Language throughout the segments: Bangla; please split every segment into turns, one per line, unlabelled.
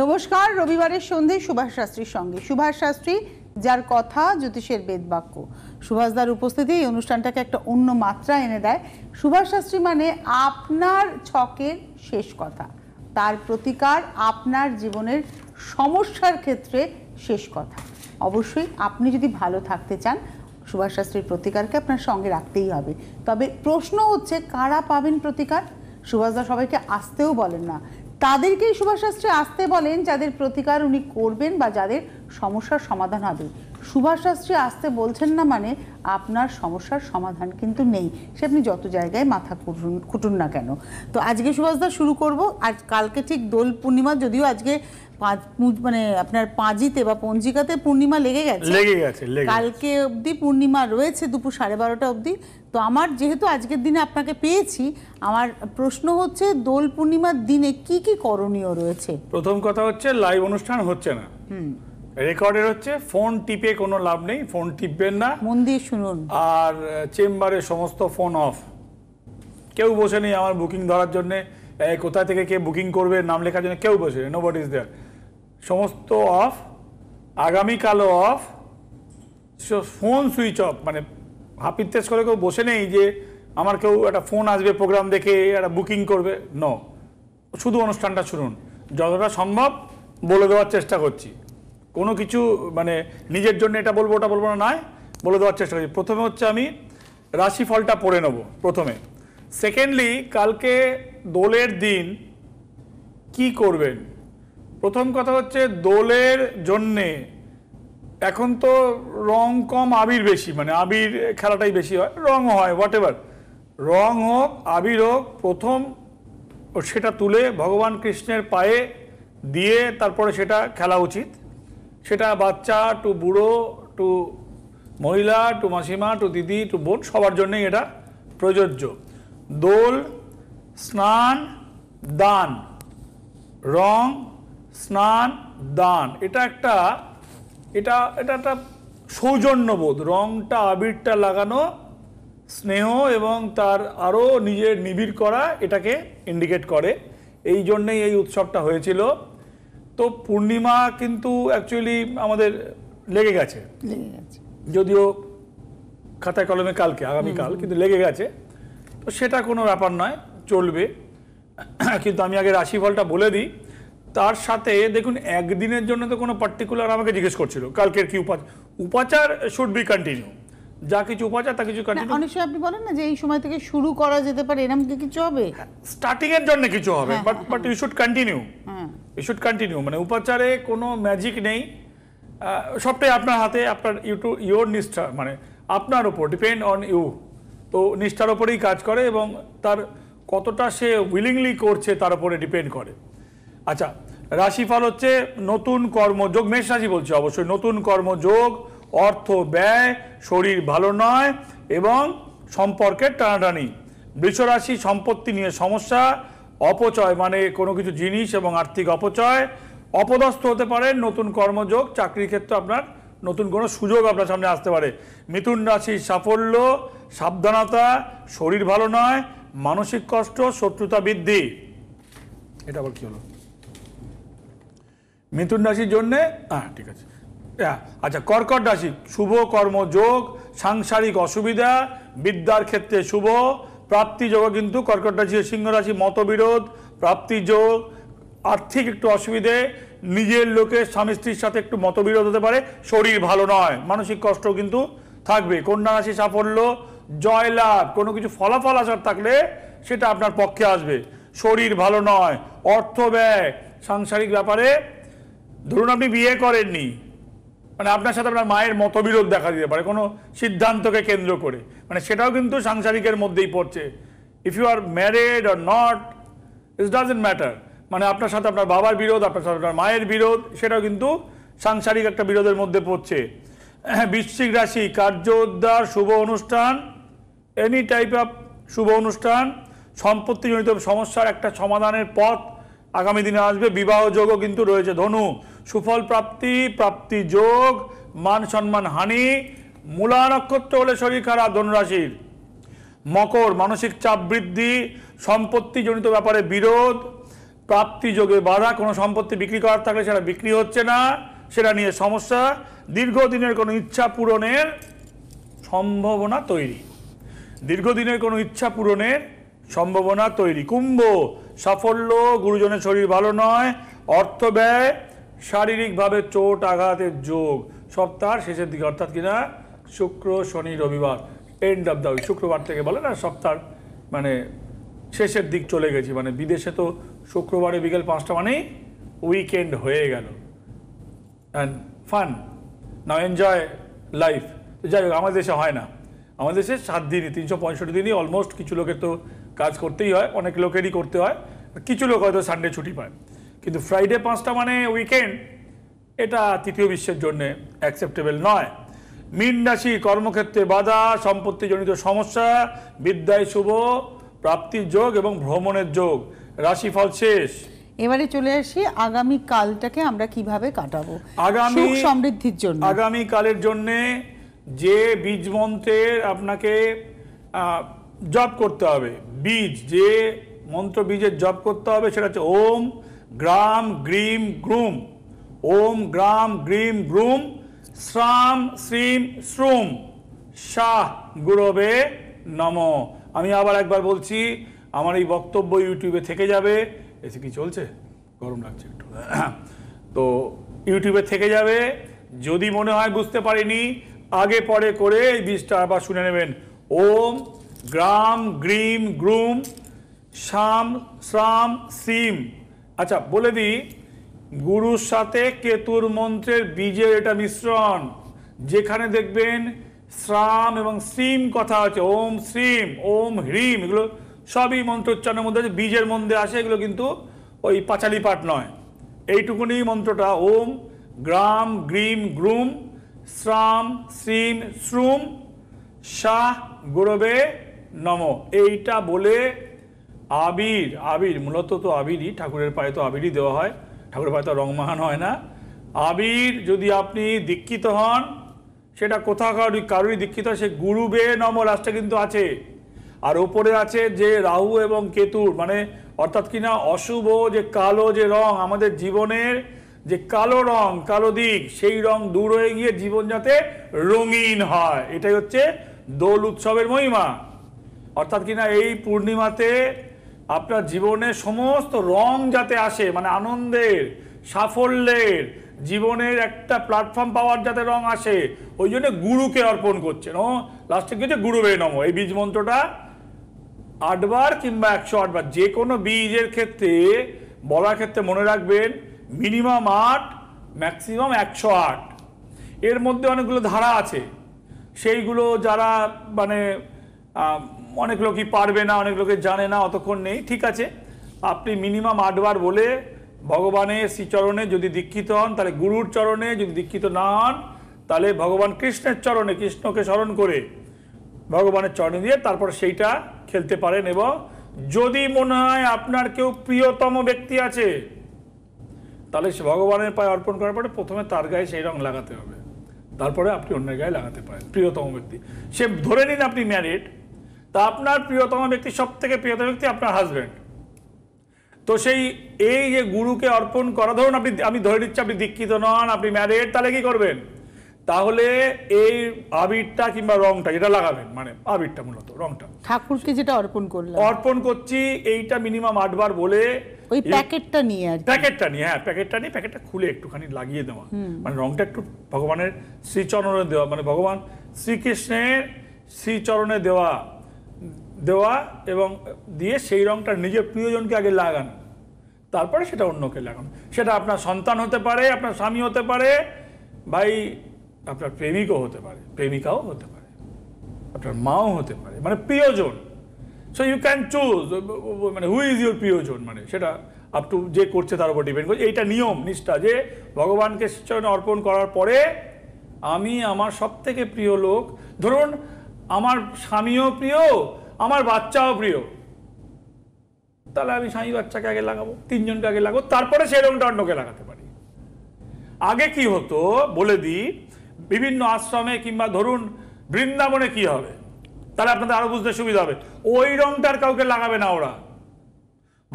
নমস্কার রবিবারের সন্ধে সুভাষ শাস্ত্রীর সঙ্গে সুভাষ শাস্ত্রী যার কথা জ্যোতিষের বেদবাক্য সুভাষদার উপস্থিতি এই অনুষ্ঠানটাকে একটা অন্য মাত্রা এনে দেয় সুভাষ শাস্ত্রী মানে আপনার ছকের শেষ কথা তার প্রতিকার আপনার জীবনের সমস্যার ক্ষেত্রে শেষ কথা অবশ্যই আপনি যদি ভালো থাকতে চান সুভাষ শাস্ত্রীর প্রতিকারকে আপনার সঙ্গে রাখতেই হবে তবে প্রশ্ন হচ্ছে কারা পাবেন প্রতিকার সুভাষদা সবাইকে আসতেও বলেন না তাদেরকেই সুভাষ শাস্ত্রী আসতে বলেন যাদের প্রতিকার উনি করবেন বা যাদের সমস্যার সমাধান হবে সুভাষ শাস্ত্রী আসতে বলছেন না মানে আপনার সমস্যার সমাধান কিন্তু নেই সে আপনি যত জায়গায় মাথা খুটুন খুটুন না কেন তো আজকে সুভাষদা শুরু করব আজ কালকে ঠিক দোল পূর্ণিমা যদিও আজকে মানে আপনার পাঁজিতে বা পঞ্জিকাতে পূর্ণিমা লেগে গেছে লেগে গেছে কালকে অবধি পূর্ণিমা রয়েছে দুপুর সাড়ে বারোটা অবধি তো আমার যেহেতু আজকের দিনে আপনাকে পেয়েছি আমার প্রশ্ন হচ্ছে দোল পূর্ণিমার দিনে কি কি করণীয় রয়েছে
প্রথম কথা হচ্ছে লাইভ অনুষ্ঠান হচ্ছে না রেকর্ডের হচ্ছে ফোন টিপে কোনো লাভ নেই ফোন টিপবেন না
মন দিয়ে শুনুন
আর চেম্বারে সমস্ত ফোন অফ কেউ বসে নেই আমার বুকিং ধরার জন্যে কোথা থেকে কে বুকিং করবে নাম লেখার জন্য কেউ বসে নেই নো ইজ দেয়ার সমস্ত অফ আগামীকালও অফ ফোন সুইচ অফ মানে হাপিত্তেস করে কেউ বসে নেই যে আমার কেউ একটা ফোন আসবে প্রোগ্রাম দেখে একটা বুকিং করবে ন শুধু অনুষ্ঠানটা শুনুন যতটা সম্ভব বলে দেওয়ার চেষ্টা করছি কোনো কিছু মানে নিজের জন্য এটা বলবো ওটা বলবো না নয় বলে দেওয়ার চেষ্টা করছি প্রথমে হচ্ছে আমি রাশিফলটা পড়ে নেব প্রথমে সেকেন্ডলি কালকে দোলের দিন কি করবেন প্রথম কথা হচ্ছে দোলের জন্যে এখন তো রং কম আবির বেশি মানে আবির খেলাটাই বেশি হয় রং হয় হোয়াট এভার রং হোক আবির হোক প্রথম সেটা তুলে ভগবান কৃষ্ণের পায়ে দিয়ে তারপরে সেটা খেলা উচিত সেটা বাচ্চা টু বুড়ো টু মহিলা টু মাসিমা টু দিদি টু বোন সবার জন্যেই এটা প্রযোজ্য দোল স্নান দান রং স্নান দান এটা একটা এটা এটা একটা সৌজন্যবোধ রংটা আবিরটা লাগানো স্নেহ এবং তার আরও নিজের নিবিড় করা এটাকে ইন্ডিকেট করে এই জন্যেই এই উৎসবটা হয়েছিল তো পূর্ণিমা কিন্তু অ্যাকচুয়ালি আমাদের লেগে গেছে যদিও খাতায় কলমে কালকে আগামীকাল কিন্তু লেগে গেছে তো সেটা কোনো ব্যাপার নয় চলবে কিন্তু আমি আগে রাশিফলটা বলে দিই তার সাথে দেখুন একদিনের জন্য তো কোনো পার্টিকুলার আমাকে জিজ্ঞেস করছিল কালকের কি উপাচার উপাচার শুড বি কন্টিনিউ যা কিছু উপাচার তা কিছু কন্টিনিউ অনেক
সময় আপনি বলেন না যে এই সময় থেকে শুরু করা যেতে পারে এরকম কি কিছু হবে
স্টার্টিং এর জন্য কিছু হবে but but you should continue you should continue মানে উপাচারে কোনো ম্যাজিক নেই সবটাই আপনার হাতে আপনার ইউটু ইউর নিষ্ঠা মানে আপনার ওপর ডিপেন্ড অন ইউ তো নিষ্ঠার ওপরেই কাজ করে এবং তার কতটা সে উইলিংলি করছে তার উপরে ডিপেন্ড করে আচ্ছা রাশিফল হচ্ছে নতুন কর্মযোগ মেষ রাশি বলছে অবশ্যই নতুন কর্মযোগ অর্থ ব্যয় শরীর ভালো নয় এবং সম্পর্কের টানাটানি বৃষরাশি সম্পত্তি নিয়ে সমস্যা অপচয় মানে কোনো কিছু জিনিস এবং আর্থিক অপচয় অপদস্থ হতে পারে নতুন কর্মযোগ চাকরির ক্ষেত্রে আপনার নতুন কোনো সুযোগ আপনার সামনে আসতে পারে মিথুন রাশির সাফল্য সাবধানতা শরীর ভালো নয় মানসিক কষ্ট শত্রুতা বৃদ্ধি এটা আবার কী হলো মিথুন রাশির জন্যে হ্যাঁ ঠিক আছে আচ্ছা কর্কট রাশি শুভ কর্মযোগ সাংসারিক অসুবিধা বিদ্যার ক্ষেত্রে শুভ প্রাপ্তি যোগ কিন্তু কর্কট রাশি সিংহ রাশি মতবিরোধ প্রাপ্তি যোগ আর্থিক একটু অসুবিধে নিজের লোকের স্বামী স্ত্রীর সাথে একটু মতবিরোধ হতে পারে শরীর ভালো নয় মানসিক কষ্ট কিন্তু থাকবে কন্যা রাশি সাফল্য জয়লাভ কোনো কিছু ফলাফল আসার থাকলে সেটা আপনার পক্ষে আসবে শরীর ভালো নয় অর্থ ব্যয় সাংসারিক ব্যাপারে ধরুন আপনি বিয়ে করেননি মানে আপনার সাথে আপনার মায়ের মতবিরোধ দেখা দিতে পারে কোনো সিদ্ধান্তকে কেন্দ্র করে মানে সেটাও কিন্তু সাংসারিকের মধ্যেই পড়ছে if you are married or not it doesn't matter মানে আপনার সাথে আপনার বাবার বিরোধ আপনার সাথে আপনার মায়ের বিরোধ সেটাও কিন্তু সাংসারিক একটা বিরোধের মধ্যে পড়ছে বৃশ্চিক রাশি কার্য উদ্ধার শুভ অনুষ্ঠান এনি টাইপ অফ শুভ অনুষ্ঠান সম্পত্তিজনিত সমস্যার একটা সমাধানের পথ আগামী দিনে আসবে বিবাহ যোগও কিন্তু রয়েছে ধনু সুফল প্রাপ্তি প্রাপ্তি যোগ মান সম্মান হানি মূলা নক্ষত্র হলে শরীর খারাপ ধনুরাশির মকর মানসিক চাপ বৃদ্ধি সম্পত্তিজনিত ব্যাপারে বিরোধ প্রাপ্তি যোগে বাধা কোনো সম্পত্তি বিক্রি করার থাকলে সেটা বিক্রি হচ্ছে না সেটা নিয়ে সমস্যা দীর্ঘদিনের কোনো ইচ্ছা পূরণের সম্ভাবনা তৈরি দীর্ঘদিনের কোনো ইচ্ছা পূরণের সম্ভাবনা তৈরি কুম্ভ সাফল্য গুরুজনের শরীর ভালো নয় অর্থ ব্যয় শারীরিকভাবে চোট আঘাতের যোগ সপ্তাহ শেষের দিকে অর্থাৎ কিনা শুক্র শনি রবিবার এন্ড অফ দ্য উইক শুক্রবার থেকে বলে না সপ্তাহ মানে শেষের দিক চলে গেছি মানে বিদেশে তো শুক্রবারে বিকেল পাঁচটা মানেই উইকেন্ড হয়ে গেল and fun now enjoy life যাই হোক আমাদের দেশে হয় না আমাদের দেশে সাত দিনই তিনশো পঁয়ষট্টি দিনই অলমোস্ট কিছু লোকের তো কাজ করতেই হয় অনেক লোকেরই করতে হয় কিছু লোক হয়তো সানডে ছুটি পায় কিন্তু ফ্রাইডে পাঁচটা মানে উইকেন্ড এটা তৃতীয় বিশ্বের জন্য অ্যাকসেপ্টেবল নয় মিন রাশি কর্মক্ষেত্রে বাধা সম্পত্তিজনিত সমস্যা বিদ্যায় শুভ প্রাপ্তির যোগ এবং ভ্রমণের যোগ রাশিফল শেষ
এবারে চলে আসি আগামী কালটাকে আমরা কিভাবে কাটাবো
আগামী সমৃদ্ধির জন্য আগামী কালের জন্যে যে বীজ মন্ত্রের আপনাকে জপ করতে হবে বীজ যে মন্ত্র বীজের জপ করতে হবে সেটা হচ্ছে ওম গ্রাম গ্রীম গ্রুম ওম গ্রাম গ্রীম গ্রুম শ্রাম শ্রীম শ্রুম শাহ গুরবে নম আমি আবার একবার বলছি আমার এই বক্তব্য ইউটিউবে থেকে যাবে এসে কি চলছে গরম লাগছে একটু তো ইউটিউবে থেকে যাবে যদি মনে হয় বুঝতে পারিনি আগে পরে করে এই বীজটা আবার শুনে নেবেন ওম গ্রাম গ্রিম গ্রুম শাম শ্রাম সিম আচ্ছা বলে দিই গুরুর সাথে কেতুর মন্ত্রের বীজের এটা মিশ্রণ যেখানে দেখবেন শ্রাম এবং শ্রীম কথা আছে ওম শ্রীম ওম হ্রিম এগুলো সবই মন্ত্রোচ্চারণের মধ্যে আছে বীজের মধ্যে আসে এগুলো কিন্তু ওই পাঁচালি পাঠ নয় এইটুকুনি মন্ত্রটা ওম গ্রাম গ্রিম গ্রুম শ্রাম শ্রীম শ্রুম শাহ গৌরবে নম এইটা বলে আবির আবির মূলত তো আবিরই ঠাকুরের পায়ে তো আবিরই দেওয়া হয় ঠাকুরের পায়ে তো রংমাহান হয় না আবির যদি আপনি দীক্ষিত হন সেটা কোথাও কারুই কারুরই দীক্ষিত সে গুরু বে নম রাষ্ট্রে কিন্তু আছে আর ওপরে আছে যে রাহু এবং কেতুর মানে অর্থাৎ কিনা অশুভ যে কালো যে রং আমাদের জীবনের যে কালো রং কালো দিক সেই রং দূর হয়ে গিয়ে জীবন যাতে রঙিন হয় এটাই হচ্ছে দোল উৎসবের মহিমা অর্থাৎ কিনা এই পূর্ণিমাতে আপনার জীবনে সমস্ত রং যাতে আসে মানে আনন্দের সাফল্যের জীবনের একটা প্ল্যাটফর্ম পাওয়ার যাতে রং আসে ওই জন্য গুরুকে অর্পণ করছেন ও লাস্টে কি হচ্ছে গুরু নম এই বীজ মন্ত্রটা আটবার কিংবা একশো আটবার যে কোনো বীজের ক্ষেত্রে বলার ক্ষেত্রে মনে রাখবেন মিনিমাম আট ম্যাক্সিমাম একশো আট এর মধ্যে অনেকগুলো ধারা আছে সেইগুলো যারা মানে অনেক লোকই পারবে না অনেক লোকে জানে না অতক্ষণ নেই ঠিক আছে আপনি মিনিমাম আটবার বলে ভগবানের শ্রীচরণে যদি দীক্ষিত হন তাহলে গুরুর চরণে যদি দীক্ষিত না হন তাহলে ভগবান কৃষ্ণের চরণে কৃষ্ণকে স্মরণ করে ভগবানের চরণে দিয়ে তারপর সেইটা খেলতে পারেন এবং যদি মনে হয় আপনার কেউ প্রিয়তম ব্যক্তি আছে তাহলে সে ভগবানের পায়ে অর্পণ করার পরে প্রথমে তার গায়ে সেই রং লাগাতে হবে তারপরে আপনি অন্যের গায়ে লাগাতে পারেন প্রিয়তম ব্যক্তি সে ধরে নিন আপনি ম্যারিড তা আপনার প্রিয়তম ব্যক্তি সব থেকে প্রিয়তম ব্যক্তি আপনার হাজব্যান্ড তো সেই এই যে গুরুকে অর্পণ করা ধরুন আপনি আমি ধরে নিচ্ছি আপনি দীক্ষিত নন আপনি ম্যারেড তাহলে কি করবেন তাহলে এই আবিরটা কিংবা রংটা যেটা লাগাবেন মানে আবিরটা মূলত রংটা
ঠাকুরকে যেটা অর্পণ করলাম অর্পণ করছি
এইটা মিনিমাম আটবার বলে ওই প্যাকেটটা নিয়ে আর প্যাকেটটা নিয়ে হ্যাঁ প্যাকেটটা নিয়ে প্যাকেটটা খুলে একটুখানি লাগিয়ে দেওয়া মানে রংটা একটু ভগবানের শ্রীচরণে দেওয়া মানে ভগবান শ্রীকৃষ্ণের শ্রীচরণে দেওয়া দেওয়া এবং দিয়ে সেই রঙটা নিজের প্রিয়জনকে আগে লাগান তারপরে সেটা অন্যকে লাগান সেটা আপনার সন্তান হতে পারে আপনার স্বামী হতে পারে ভাই আপনার প্রেমিকও হতে পারে প্রেমিকাও হতে পারে আপনার মাও হতে পারে মানে প্রিয়জন সো ইউ ক্যান চুজ মানে হু ইজ ইউর প্রিয়জন মানে সেটা আপ টু যে করছে তার উপর ডিপেন্ড করছে এইটা নিয়ম নিষ্ঠা যে ভগবানকে চরণে অর্পণ করার পরে আমি আমার সব থেকে প্রিয় লোক ধরুন আমার স্বামীও প্রিয় আমার বাচ্চাও প্রিয় তাহলে আমি স্বামী বাচ্চাকে আগে লাগাবো তিনজনকে আগে লাগাবো তারপরে সেই রঙটা অন্যকে লাগাতে পারি আগে কি হতো বলে দিই বিভিন্ন আশ্রমে কিংবা ধরুন বৃন্দাবনে কি হবে তাহলে আপনাদের আরও বুঝতে সুবিধা হবে ওই রঙটার কাউকে লাগাবে না ওরা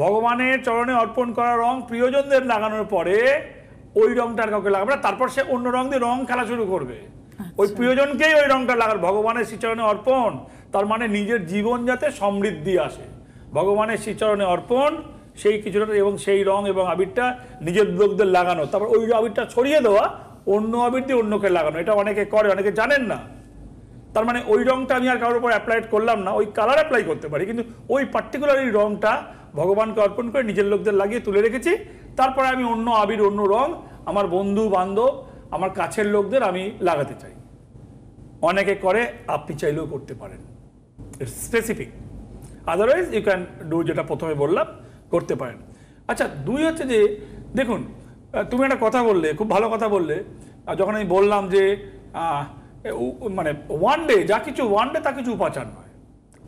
ভগবানের চরণে অর্পণ করা রং প্রিয়জনদের লাগানোর পরে ওই রংটার কাউকে লাগাবে না তারপর সে অন্য রং দিয়ে রং খেলা শুরু করবে ওই আচ্ছা। প্রিয়জনকেই ওই রংটা লাগার ভগবানের শ্রীচরণে অর্পণ তার মানে নিজের জীবন যাতে সমৃদ্ধি আসে ভগবানের শ্রীচরণে অর্পণ সেই কিছুটা এবং সেই রং এবং আবিরটা নিজের লোকদের লাগানো তারপর ওই আবিরটা ছড়িয়ে দেওয়া অন্য আবির দিয়ে অন্যকে লাগানো এটা অনেকে করে অনেকে জানেন না তার মানে ওই রংটা আমি আর কারোর উপর অ্যাপ্লাই করলাম না ওই কালার অ্যাপ্লাই করতে পারি কিন্তু ওই পার্টিকুলার এই রংটা ভগবানকে অর্পণ করে নিজের লোকদের লাগিয়ে তুলে রেখেছি তারপরে আমি অন্য আবির অন্য রং আমার বন্ধু বান্ধব আমার কাছের লোকদের আমি লাগাতে চাই অনেকে করে আপনি চাইলেও করতে পারেন it's specific otherwise you can do যেটা প্রথমে বললাম করতে পারেন আচ্ছা দুই হচ্ছে যে দেখুন তুমি একটা কথা বললে খুব ভালো কথা বললে যখন আমি বললাম যে মানে ওয়ান ডে যা কিছু ওয়ান ডে তা কিছু উপাচার নয়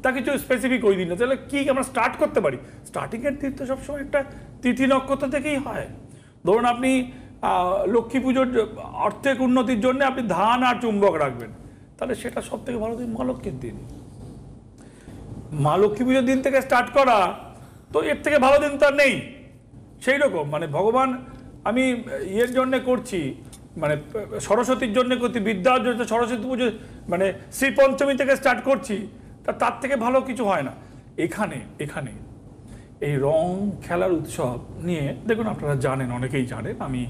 তা কিছু স্পেসিফিক ওই দিন তাহলে কী আমরা স্টার্ট করতে পারি স্টার্টিংয়ের তীর্থ সবসময় একটা তিথি নক্ষত্র থেকেই হয় ধরুন আপনি লক্ষ্মী পুজোর অর্থের উন্নতির জন্য আপনি ধান আর চুম্বক রাখবেন তাহলে সেটা সব থেকে ভালো দিন মহালক্ষ্মীর দিন মা লক্ষ্মী পুজোর দিন থেকে স্টার্ট করা তো এর থেকে ভালো দিন তো নেই সেই রকম মানে ভগবান আমি ইয়ের জন্যে করছি মানে সরস্বতীর জন্য করছি বিদ্যার জন্য সরস্বতী পুজো মানে শ্রী পঞ্চমী থেকে স্টার্ট করছি তা তার থেকে ভালো কিছু হয় না এখানে এখানে এই রং খেলার উৎসব নিয়ে দেখুন আপনারা জানেন অনেকেই জানেন আমি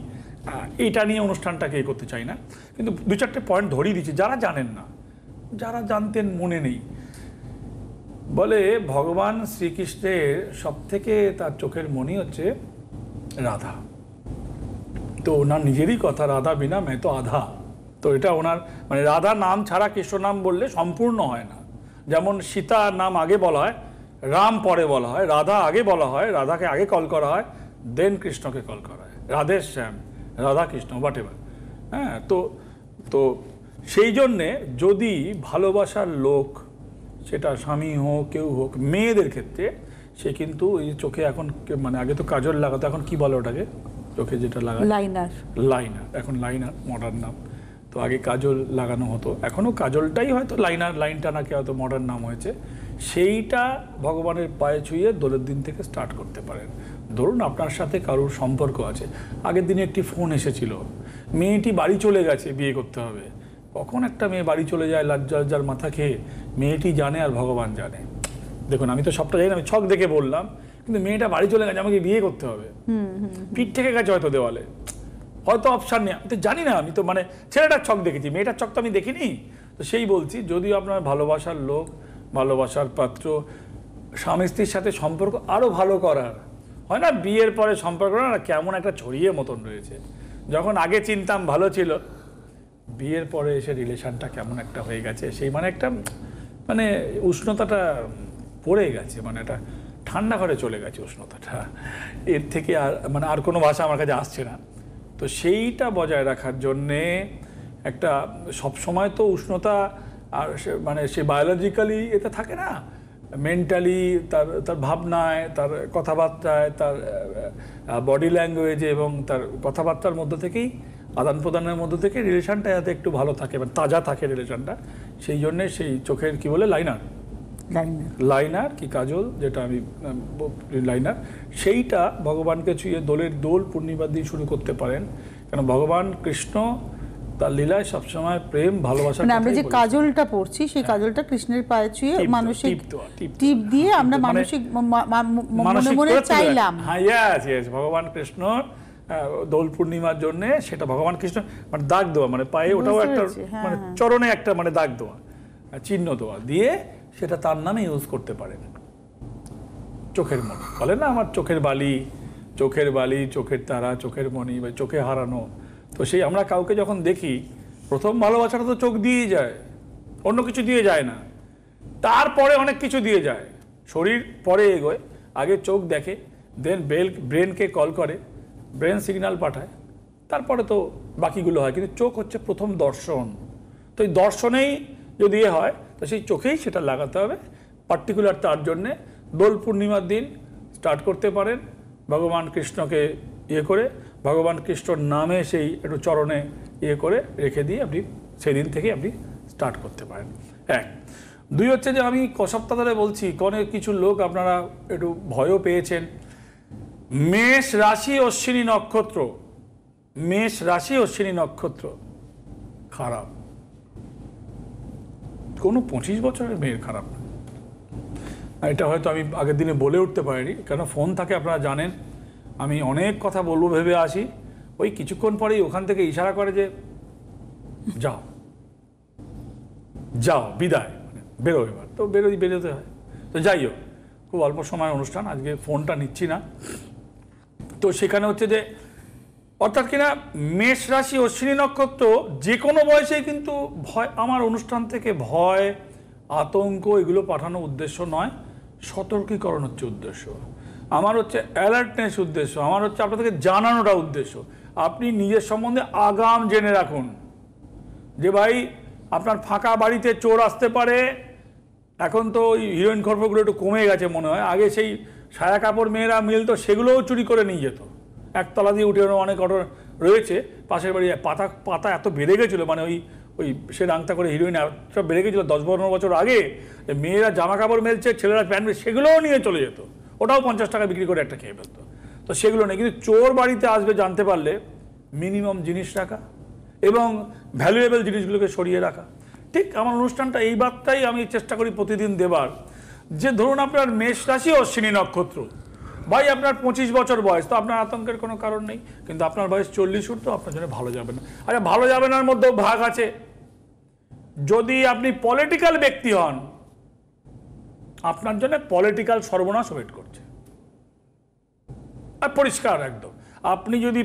এটা নিয়ে অনুষ্ঠানটাকে করতে চাই না কিন্তু দু চারটে পয়েন্ট ধরিয়ে দিচ্ছি যারা জানেন না যারা জানতেন মনে নেই বলে ভগবান শ্রীকৃষ্ণের সবথেকে তার চোখের মনি হচ্ছে রাধা তো ওনার নিজেরই কথা রাধা বিনা মে তো আধা তো এটা ওনার মানে রাধা নাম ছাড়া কৃষ্ণ নাম বললে সম্পূর্ণ হয় না যেমন সীতা নাম আগে বলা হয় রাম পরে বলা হয় রাধা আগে বলা হয় রাধাকে আগে কল করা হয় দেন কৃষ্ণকে কল করা হয় রাধে শ্যাম রাধা কৃষ্ণ বাট এবার হ্যাঁ তো তো সেই জন্যে যদি ভালোবাসার লোক সেটা স্বামী হোক কেউ হোক মেয়েদের ক্ষেত্রে সে কিন্তু ওই চোখে এখন মানে আগে তো কাজল লাগাতো এখন কি বলে ওটাকে চোখে যেটা লাগা লাইনার লাইনার এখন লাইনার মডার্ন নাম তো আগে কাজল লাগানো হতো এখনও কাজলটাই হয়তো লাইনার লাইনটা নাকি হয়তো মডার্ন নাম হয়েছে সেইটা ভগবানের পায়ে ছুঁয়ে দোলের দিন থেকে স্টার্ট করতে পারেন ধরুন আপনার সাথে কারোর সম্পর্ক আছে আগের দিনে একটি ফোন এসেছিল মেয়েটি বাড়ি চলে গেছে বিয়ে করতে হবে কখন একটা মেয়ে বাড়ি চলে যায় লজ্জার মাথা খেয়ে মেয়েটি জানে আর ভগবান জানে দেখুন আমি তো সবটা জানি আমি ছক দেখে বললাম কিন্তু মেয়েটা বাড়ি চলে গেছে আমাকে বিয়ে করতে হবে পিঠ থেকে গেছে হয়তো দেওয়ালে হয়তো অপশান নেই আমি তো জানি না আমি তো মানে ছেলেটার ছক দেখেছি মেয়েটার ছক তো আমি দেখিনি তো সেই বলছি যদিও আপনার ভালোবাসার লোক ভালোবাসার পাত্র স্বামী স্ত্রীর সাথে সম্পর্ক আরও ভালো করার হয় না বিয়ের পরে সম্পর্ক না কেমন একটা ছড়িয়ে মতন রয়েছে যখন আগে চিনতাম ভালো ছিল বিয়ের পরে এসে রিলেশনটা কেমন একটা হয়ে গেছে সেই মানে একটা মানে উষ্ণতাটা পড়ে গেছে মানে একটা ঠান্ডা ঘরে চলে গেছে উষ্ণতাটা এর থেকে আর মানে আর কোনো ভাষা আমার কাছে আসছে না তো সেইটা বজায় রাখার জন্যে একটা সবসময় তো উষ্ণতা আর মানে সে বায়োলজিক্যালি এটা থাকে না মেন্টালি তার তার ভাবনায় তার কথাবার্তায় তার বডি ল্যাঙ্গুয়েজে এবং তার কথাবার্তার মধ্যে থেকেই আদান প্রদানের মধ্যে থেকে রিলেশনটা যাতে একটু ভালো থাকে মানে তাজা থাকে রিলেশনটা সেই জন্যে সেই চোখের কি বলে লাইনার লাইনার কি কাজল যেটা আমি লাইনার সেইটা ভগবানকে ছুঁয়ে দোলের দোল পূর্ণিমা দিয়ে শুরু করতে পারেন কেন ভগবান কৃষ্ণ তার লীলায় সবসময় প্রেম ভালোবাসা মানে আমরা যে
কাজলটা পড়ছি সেই হ্যাঁ। কাজলটা কৃষ্ণের পায়ে ছুঁয়ে মানসিক টিপ দিয়ে আমরা মানে মানসিক মনে মনে চাইলাম
হ্যাঁ ভগবান কৃষ্ণ দোল পূর্ণিমার জন্য সেটা ভগবান কৃষ্ণ মানে দাগ দেওয়া মানে পায়ে ওটাও একটা মানে হ্যাঁ। চরণে একটা মানে দাগ দেওয়া চিহ্ন দেওয়া দিয়ে সেটা তার নামে ইউজ করতে পারেন চোখের মণি বলে না আমার চোখের বালি চোখের বালি চোখের তারা চোখের মনি বা চোখে হারানো তো সেই আমরা কাউকে যখন দেখি প্রথম ভালোবাসাটা তো চোখ দিয়েই যায় অন্য কিছু দিয়ে যায় না তারপরে অনেক কিছু দিয়ে যায় শরীর পরে এগোয় আগে চোখ দেখে দেন বেল ব্রেনকে কল করে ব্রেন সিগনাল পাঠায় তারপরে তো বাকিগুলো হয় কিন্তু চোখ হচ্ছে প্রথম দর্শন তো এই দর্শনেই যদি এ হয় তো সেই চোখেই সেটা লাগাতে হবে পার্টিকুলার তার জন্যে দোল পূর্ণিমার দিন স্টার্ট করতে পারেন ভগবান কৃষ্ণকে ইয়ে করে ভগবান কৃষ্ণর নামে সেই একটু চরণে ইয়ে করে রেখে দিয়ে আপনি সেদিন থেকে আপনি স্টার্ট করতে পারেন এক দুই হচ্ছে যে আমি ক সপ্তাহ ধরে বলছি কনে কিছু লোক আপনারা একটু ভয়ও পেয়েছেন মেষ রাশি অশ্বিনী নক্ষত্র মেষ রাশি অশ্বিনী নক্ষত্র খারাপ কোনো পঁচিশ বছরের মেয়ের খারাপ না এটা হয়তো আমি আগের দিনে বলে উঠতে পারিনি কেন ফোন থাকে আপনারা জানেন আমি অনেক কথা বলবো ভেবে আসি ওই কিছুক্ষণ পরেই ওখান থেকে ইশারা করে যে যাও যাও বিদায় বেরো এবার তো বেরোই বেরোতে হয় তো যাই হোক খুব অল্প সময় অনুষ্ঠান আজকে ফোনটা নিচ্ছি না তো সেখানে হচ্ছে যে অর্থাৎ কিনা মেষ রাশি অশ্বিনী নক্ষত্র যে কোনো বয়সে কিন্তু ভয় আমার অনুষ্ঠান থেকে ভয় আতঙ্ক এগুলো পাঠানো উদ্দেশ্য নয় সতর্কীকরণ হচ্ছে উদ্দেশ্য আমার হচ্ছে অ্যালার্টনেস উদ্দেশ্য আমার হচ্ছে আপনাদেরকে জানানোটা উদ্দেশ্য আপনি নিজের সম্বন্ধে আগাম জেনে রাখুন যে ভাই আপনার ফাঁকা বাড়িতে চোর আসতে পারে এখন তো হিরোইন খর্পগুলো একটু কমে গেছে মনে হয় আগে সেই সায়া কাপড় মেয়েরা মিলতো সেগুলোও চুরি করে নিয়ে যেত একতলা দিয়ে উঠে অনেক অটো রয়েছে পাশের বাড়ি পাতা পাতা এত বেড়ে গেছিলো মানে ওই ওই সে রাংতা করে হিরোইন সব বেড়ে গেছিলো দশ পনেরো বছর আগে মেয়েরা জামা কাপড় মেলছে ছেলেরা প্যান্ট সেগুলোও নিয়ে চলে যেত ওটাও পঞ্চাশ টাকা বিক্রি করে একটা খেয়ে ফেলতো তো সেগুলো নেই কিন্তু চোর বাড়িতে আসবে জানতে পারলে মিনিমাম জিনিস রাখা এবং ভ্যালুয়েবল জিনিসগুলোকে সরিয়ে রাখা ঠিক আমার অনুষ্ঠানটা এই বার্তাই আমি চেষ্টা করি প্রতিদিন দেবার যে ধরুন আপনার মেষ রাশি অশ্বিনী নক্ষত্র ভাই আপনার পঁচিশ বছর বয়স তো আপনার আতঙ্কের কোনো কারণ নেই কিন্তু আপনার বয়স চল্লিশ উঠতো আপনার জন্য ভালো যাবে না আচ্ছা ভালো যাবে না মধ্যেও ভাগ আছে যদি আপনি পলিটিক্যাল ব্যক্তি হন আপনার জন্য পলিটিক্যাল সর্বনাশ ওয়েট করছে আর পরিষ্কার একদম আপনি যদি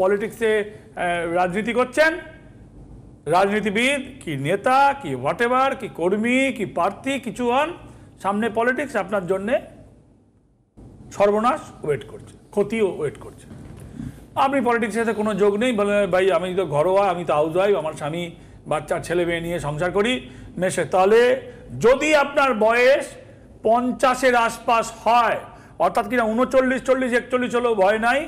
পলিটিক্সে রাজনীতি করছেন রাজনীতিবিদ কি নেতা কি হোয়াটেভার কি কর্মী কি প্রার্থী কিছু হন সামনে পলিটিক্স আপনার জন্যে সর্বনাশ ওয়েট করছে ক্ষতিও ওয়েট করছে আপনি পলিটিক্সের সাথে কোনো যোগ নেই বলে ভাই আমি তো ঘরোয়া আমি তো হাউস ওয়াইফ আমার স্বামী বাচ্চার ছেলে মেয়ে নিয়ে সংসার করি মেশে তাহলে যদি আপনার বয়স পঞ্চাশের আশপাশ হয় অর্থাৎ কিনা উনচল্লিশ চল্লিশ একচল্লিশ হলেও ভয় নাই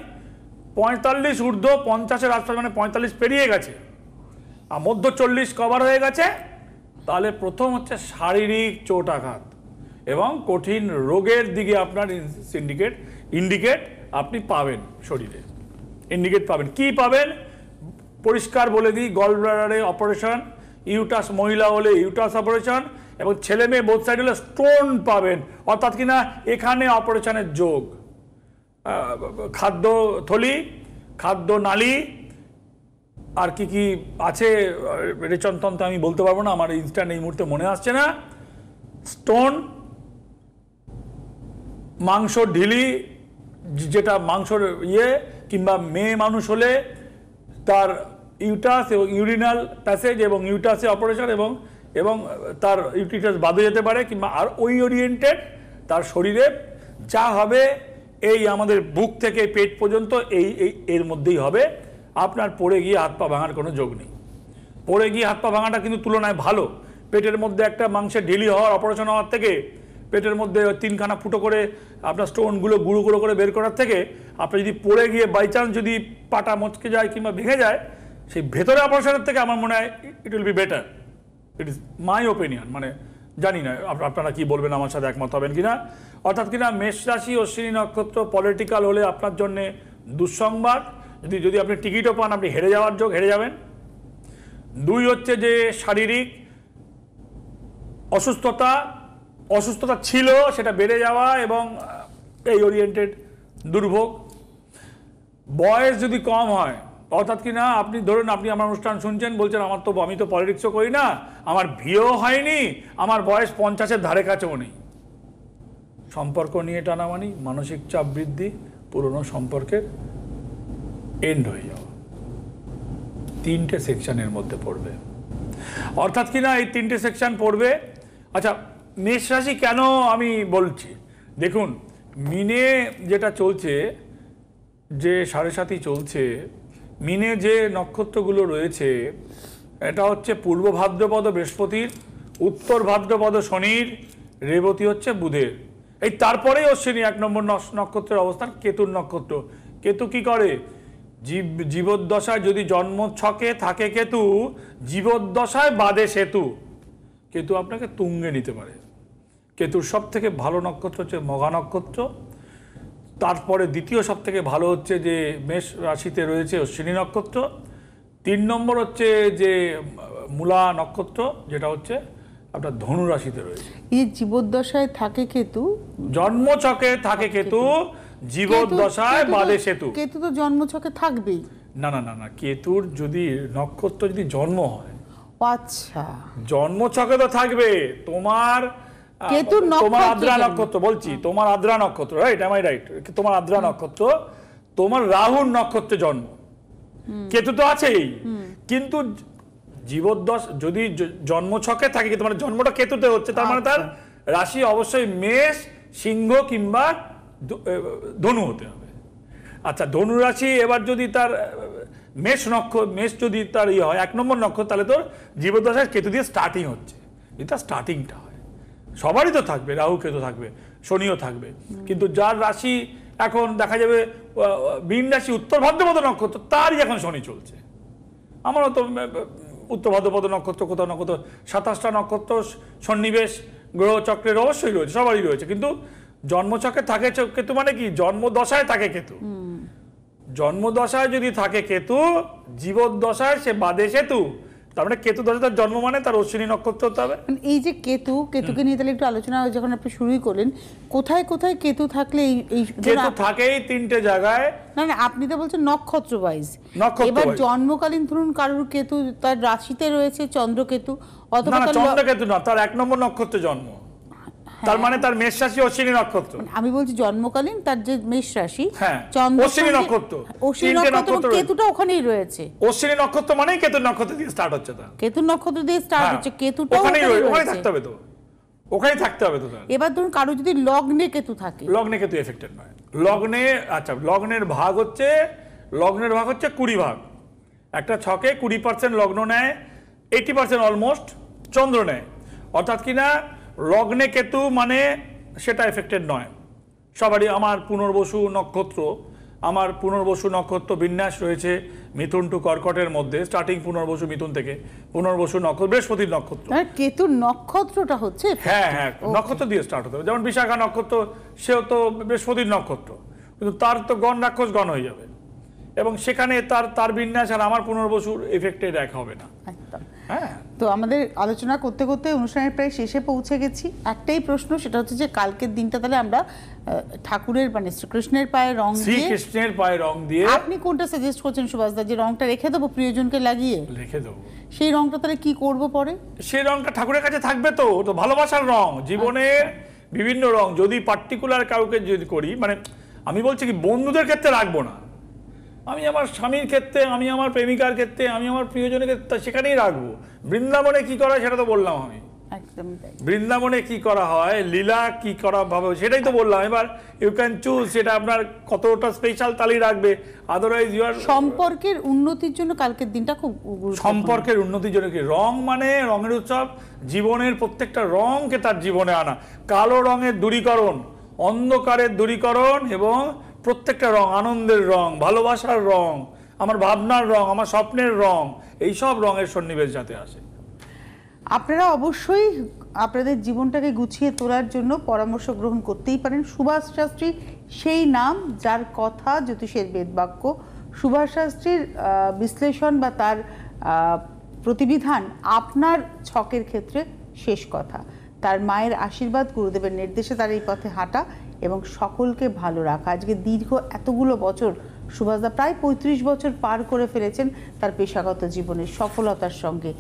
পঁয়তাল্লিশ ঊর্ধ্ব পঞ্চাশের আশপাশ মানে পঁয়তাল্লিশ পেরিয়ে গেছে আর মধ্য চল্লিশ কভার হয়ে গেছে তাহলে প্রথম হচ্ছে শারীরিক চোট আঘাত এবং কঠিন রোগের দিকে আপনার সিন্ডিকেট ইন্ডিকেট আপনি পাবেন শরীরে ইন্ডিকেট পাবেন কি পাবেন পরিষ্কার বলে দিই গল ব্লাডারে অপারেশন ইউটাস মহিলা হলে ইউটাস অপারেশন এবং ছেলে মেয়ে বোধ সাইড হলে স্টোন পাবেন অর্থাৎ কিনা এখানে অপারেশনের যোগ খাদ্য থলি খাদ্য নালি আর কি কি আছে রেচনতন্ত্র আমি বলতে পারবো না আমার ইনস্ট্যান্ট এই মুহূর্তে মনে আসছে না স্টোন মাংস ঢিলি যেটা মাংসর ইয়ে কিংবা মেয়ে মানুষ হলে তার ইউটাস এবং ইউরিনাল প্যাসেজ এবং ইউটাসে অপারেশন এবং এবং তার ইউটিটাস বাদে যেতে পারে কিংবা আর ওই ওরিয়েন্টেড তার শরীরে যা হবে এই আমাদের বুক থেকে পেট পর্যন্ত এই এই এর মধ্যেই হবে আপনার পড়ে গিয়ে হাত পা ভাঙার কোনো যোগ নেই পড়ে গিয়ে হাত পা ভাঙাটা কিন্তু তুলনায় ভালো পেটের মধ্যে একটা মাংসের ঢিলি হওয়ার অপারেশন হওয়ার থেকে পেটের মধ্যে তিনখানা ফুটো করে আপনার স্টোনগুলো গুঁড়ো গুঁড়ো করে বের করার থেকে আপনি যদি পড়ে গিয়ে বাই চান্স যদি পাটা মচকে যায় কিংবা ভেঙে যায় সেই ভেতরে অপারেশনের থেকে আমার মনে হয় it will be better it is my opinion মানে জানি না আপনারা কি বলবেন আমার সাথে একমত হবেন কি না অর্থাৎ কিনা মেষ রাশি অশ্বিনী নক্ষত্র পলিটিক্যাল হলে আপনার জন্যে দুঃসংবাদ যদি যদি আপনি টিকিটও পান আপনি হেরে যাওয়ার যোগ হেরে যাবেন দুই হচ্ছে যে শারীরিক অসুস্থতা অসুস্থতা ছিল সেটা বেড়ে যাওয়া এবং এই ওরিয়েন্টেড দুর্ভোগ বয়স যদি কম হয় অর্থাৎ কি না আপনি ধরুন আপনি আমার অনুষ্ঠান শুনছেন বলছেন আমার তো আমি তো পলিটিক্সও করি না আমার বিয়েও হয়নি আমার বয়স পঞ্চাশের ধারে কাছেও নেই সম্পর্ক নিয়ে টানামানি মানসিক চাপ বৃদ্ধি পুরনো সম্পর্কের এন্ড হয়ে যাওয়া তিনটে সেকশনের মধ্যে পড়বে অর্থাৎ কি না এই তিনটে সেকশন পড়বে আচ্ছা মেষ রাশি কেন আমি বলছি দেখুন মিনে যেটা চলছে যে সাড়ে সাতই চলছে মিনে যে নক্ষত্রগুলো রয়েছে এটা হচ্ছে পূর্ব ভাদ্রপদ বৃহস্পতির উত্তর ভাদ্রপদ শনির রেবতী হচ্ছে বুধের এই তারপরেই অশ্বিনী এক নম্বর নক্ষত্রের অবস্থান কেতুর নক্ষত্র কেতু কি করে জীব জীবদ্দশায় যদি জন্ম ছকে থাকে কেতু জীবদ্দশায় বাদে সেতু কেতু আপনাকে তুঙ্গে নিতে পারে কেতুর সব থেকে ভালো নক্ষত্র হচ্ছে মঘা নক্ষত্র তারপরে দ্বিতীয় সব থেকে ভালো হচ্ছে যে মেষ রাশিতে রয়েছে অশ্বিনী নক্ষত্র তিন নম্বর হচ্ছে যে মূলা নক্ষত্র যেটা হচ্ছে আপনার ধনু রাশিতে রয়েছে
এই জীবদ্দশায় থাকে কেতু
জন্মছকে থাকে কেতু জীবদ্দশায় বাদে সেতু কেতু
তো জন্মছকে থাকবেই
না না না না কেতুর যদি নক্ষত্র যদি জন্ম হয় আচ্ছা জন্মছকে তো থাকবে তোমার কেতু আদ্রা নক্ষত্র বলছি তোমার আদ্রা নক্ষত্র রাইট এম রাইট তোমার আদ্রা নক্ষত্র তোমার রাহুর নক্ষত্রে জন্ম কেতু তো আছেই কিন্তু জীবদ্দশ যদি জন্ম ছকে থাকে কিন্তু জন্মটা কেতুতে হচ্ছে তার মানে তার আচ্ছা। রাশি অবশ্যই মেষ সিংহ কিংবা ধনু হতে হবে আচ্ছা ধনু রাশি এবার যদি তার মেষ নক্ষ মেষ যদি তার ইয়ে হয় এক নম্বর নক্ষত্র তাহলে তোর জীবদশায় কেতু দিয়ে স্টার্টিং হচ্ছে এটা স্টার্টিংটা হয় সবারই তো থাকবে রাহু কেতু থাকবে শনিও থাকবে কিন্তু যার রাশি এখন দেখা যাবে বিন রাশি উত্তর ভাদ্রপদ নক্ষত্র তারই এখন শনি চলছে আমারও তো উত্তর ভাদ্রপদ নক্ষত্র কোথাও না কোথাও সাতাশটা নক্ষত্র সন্নিবেশ গ্রহচক্রের অবশ্যই রয়েছে সবারই রয়েছে কিন্তু জন্মচক্রে থাকে কেতু মানে কি জন্মদশায় থাকে কেতু জন্মদশায় যদি থাকে কেতু জীবদ্দশায় সে বাদে সেতু মানে মানে মানে
আপনি কোথায় কেতু থাকলে এই
তিনটে জায়গায়
না না আপনি তো বলছেন নক্ষত্র এবার জন্মকালীন ধরুন কারোর কেতু তার রাশিতে রয়েছে চন্দ্রকেতু অথবা চন্দ্রকেতু না তার এক নম্বর নক্ষত্র জন্ম তার হ্যাঁ। মানে তার মেষ রাশি অশ্বিনী নক্ষত্র মানে আমি বলছি জন্মকালীন তার যে মেষ রাশি হ্যাঁ, চন্দ্র অশ্বিনী নক্ষত্র অশ্বিনী নক্ষত্র কেতুটা ওখানেই রয়েছে অশ্বিনী নক্ষত্র মানে কেতু নক্ষত্র দিয়ে স্টার্ট হচ্ছে তা কেতু নক্ষত্র দিয়ে স্টার্ট হ্যাঁ, হচ্ছে কেতুটা ওখানেই ওখানেই থাকতে হবে তো ওখানেই থাকতে হবে তো এবার ধরুন কারো যদি লগ্নে কেতু থাকে লগ্নে কেতু এফেক্টেড নয়
লগ্নে আচ্ছা লগ্নের ভাগ হচ্ছে লগ্নের ভাগ হচ্ছে কুড়ি ভাগ একটা ছকে কুড়ি পার্সেন্ট লগ্ন নেয় এইটি পার্সেন্ট অলমোস্ট চন্দ্র নেয় অর্থাৎ কিনা লগ্নে কেতু মানে সেটা এফেক্টেড নয় সবারই আমার পুনর্বসু নক্ষত্র আমার পুনর্বসু নক্ষত্র বিন্যাস রয়েছে মিথুন টু কর্কটের মধ্যে স্টার্টিং পুনর্বসু মিথুন থেকে পুনর্বসু নক্ষত্র বৃহস্পতির নক্ষত্র
কেতু নক্ষত্রটা
হচ্ছে হ্যাঁ হ্যাঁ নক্ষত্র দিয়ে স্টার্ট হতে হবে যেমন বিশাখা নক্ষত্র সেও তো বৃহস্পতির নক্ষত্র কিন্তু তার তো গণ রাক্ষস গণ হয়ে যাবে এবং সেখানে তার তার বিন্যাস আর আমার পুনর্বসুর এফেক্টে এক হবে না
হ্যাঁ তো আমাদের আলোচনা করতে করতে অনুষ্ঠানের প্রায় শেষে পৌঁছে গেছি একটাই প্রশ্ন সেটা হচ্ছে যে কালকের দিনটা তাহলে আমরা ঠাকুরের মানে শ্রীকৃষ্ণের পায়ে রং দিয়ে শ্রীকৃষ্ণের
পায়ে রং দিয়ে আপনি
কোনটা সাজেস্ট করছেন সুভাষদা যে রংটা রেখে দেবো প্রিয়জনকে লাগিয়ে রেখে দেবো সেই রংটা তাহলে কি করব পরে
সেই রংটা ঠাকুরের কাছে থাকবে তো তো ভালোবাসার রং জীবনের আচ্ছা। বিভিন্ন রং যদি পার্টিকুলার কাউকে যদি করি মানে আমি বলছি কি বন্ধুদের ক্ষেত্রে রাখবো না আমি আমার স্বামীর ক্ষেত্রে আমি আমার প্রেমিকার ক্ষেত্রে আমি আমার প্রিয়জনের ক্ষেত্রে সেখানেই রাখবো বৃন্দাবনে কি করা সেটা তো বললাম আমি বৃন্দাবনে কি করা হয় লীলা কি করা ভাবে সেটাই তো বললাম এবার ইউ ক্যান চুজ সেটা আপনার কতটা স্পেশাল তালি রাখবে আদারওয়াইজ ইউ আর সম্পর্কের উন্নতির জন্য কালকের দিনটা খুব সম্পর্কের উন্নতির জন্য কি রং মানে রঙের উৎসব জীবনের প্রত্যেকটা রঙকে তার জীবনে আনা কালো রঙের দূরীকরণ অন্ধকারের দূরীকরণ এবং প্রত্যেকটা রং আনন্দের রং ভালোবাসার রং আমার ভাবনার রং আমার স্বপ্নের রং এই সব রঙের সন্নিবেশ যাতে আসে
আপনারা অবশ্যই আপনাদের জীবনটাকে গুছিয়ে তোলার জন্য পরামর্শ গ্রহণ করতেই পারেন সুভাষ শাস্ত্রী সেই নাম যার কথা জ্যোতিষের বেদবাক্য সুভাষ শাস্ত্রীর বিশ্লেষণ বা তার প্রতিবিধান আপনার ছকের ক্ষেত্রে শেষ কথা তার মায়ের আশীর্বাদ গুরুদেবের নির্দেশে তার এই পথে হাঁটা এবং সকলকে ভালো রাখা আজকে দীর্ঘ এতগুলো বছর সুভাষদা প্রায় পঁয়ত্রিশ বছর পার করে ফেলেছেন তার পেশাগত জীবনের সফলতার সঙ্গে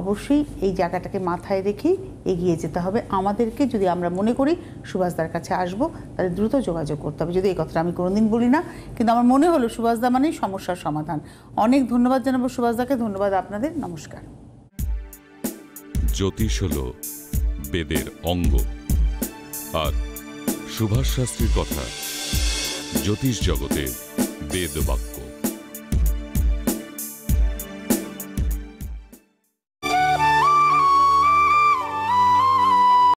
অবশ্যই এই জায়গাটাকে মাথায় রেখে এগিয়ে যেতে হবে আমাদেরকে যদি আমরা মনে করি সুভাষদার কাছে আসব তাহলে দ্রুত যোগাযোগ করতে হবে যদি এই কথাটা আমি কোনোদিন বলি না কিন্তু আমার মনে হলো সুভাষদা মানেই সমস্যার সমাধান অনেক ধন্যবাদ জানাবো সুভাষদাকে ধন্যবাদ আপনাদের নমস্কার
জ্যোতিষ হল বেদের অঙ্গ আর সুভাষ শাস্ত্রীর কথা জ্যোতিষ জগতে বেদবাক্য